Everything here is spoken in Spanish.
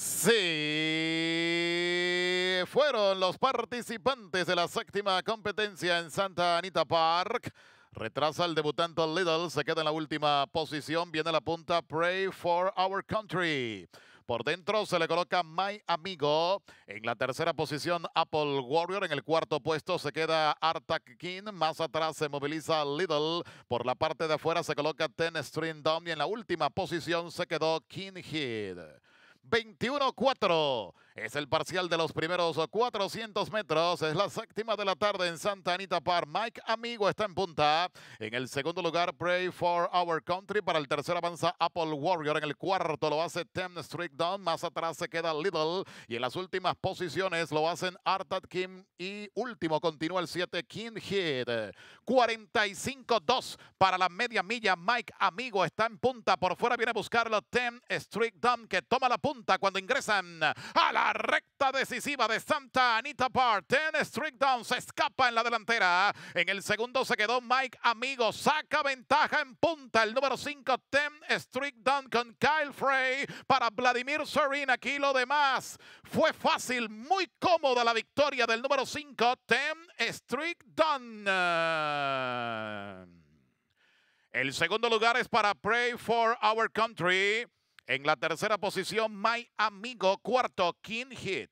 Sí, fueron los participantes de la séptima competencia en Santa Anita Park. Retrasa el debutante Little, se queda en la última posición, viene a la punta Pray for Our Country. Por dentro se le coloca My Amigo. En la tercera posición, Apple Warrior. En el cuarto puesto se queda Artak King. Más atrás se moviliza Little. Por la parte de afuera se coloca Ten String Down. Y en la última posición se quedó King Head. 21-4. Es el parcial de los primeros 400 metros. Es la séptima de la tarde en Santa Anita Park. Mike Amigo está en punta. En el segundo lugar, Pray for Our Country. Para el tercero avanza Apple Warrior. En el cuarto lo hace Tim Street Down. Más atrás se queda Little. Y en las últimas posiciones lo hacen Artat Kim. Y último continúa el 7, King Hit. 45-2 para la media milla. Mike Amigo está en punta. Por fuera viene a buscarlo Tim Street Down que toma la punta cuando ingresan a la recta decisiva de Santa Anita Park. Ten Street Down se escapa en la delantera. En el segundo se quedó Mike Amigo. Saca ventaja en punta el número 5, Ten Street Down con Kyle Frey para Vladimir Sorin. Aquí lo demás fue fácil, muy cómoda la victoria del número 5, Ten Street Down. El segundo lugar es para Pray for Our Country. En la tercera posición, My Amigo. Cuarto, King Hit.